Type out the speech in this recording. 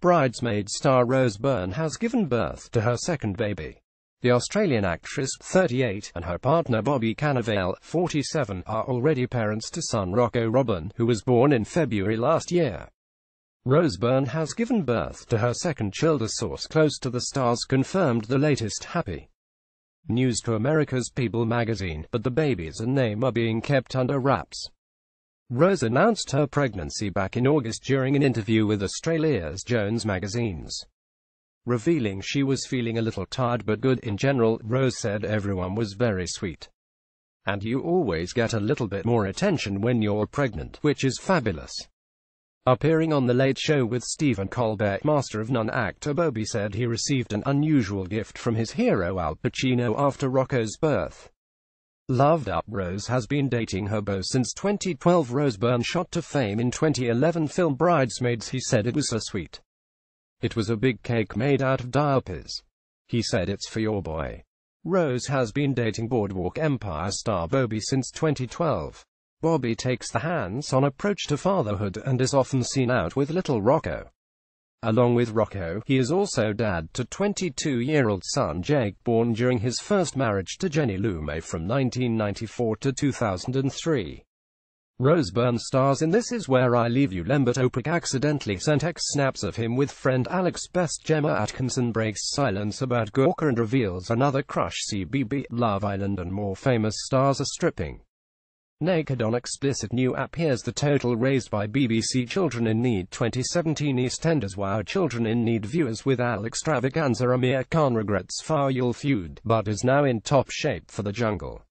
Bridesmaid star Rose Byrne has given birth to her second baby. The Australian actress, 38, and her partner Bobby Cannavale, 47, are already parents to son Rocco Robin, who was born in February last year. Rose Byrne has given birth to her second child a source close to the stars confirmed the latest happy news to America's People magazine, but the babies and name are being kept under wraps. Rose announced her pregnancy back in August during an interview with Australia's Jones magazines. Revealing she was feeling a little tired but good in general, Rose said everyone was very sweet. And you always get a little bit more attention when you're pregnant, which is fabulous. Appearing on The Late Show with Stephen Colbert, Master of None actor Bobby said he received an unusual gift from his hero Al Pacino after Rocco's birth. Loved Up Rose has been dating her since 2012 Rose Byrne shot to fame in 2011 film Bridesmaids he said it was so sweet. It was a big cake made out of diapers. He said it's for your boy. Rose has been dating Boardwalk Empire star Bobby since 2012. Bobby takes the hands-on approach to fatherhood and is often seen out with little Rocco. Along with Rocco, he is also dad to 22-year-old son Jake, born during his first marriage to Jenny Lume from 1994 to 2003. Rose Byrne stars in This Is Where I Leave You. Lembert Oprick accidentally sent X snaps of him with friend Alex Best. Gemma Atkinson breaks silence about Gorka and reveals another crush. CBB, Love Island and more famous stars are stripping. Naked on explicit new app Here's the total raised by BBC Children in Need 2017 EastEnders Wow Children in Need viewers with Al Extravaganza Amir Khan regrets Faryal feud, but is now in top shape for the jungle.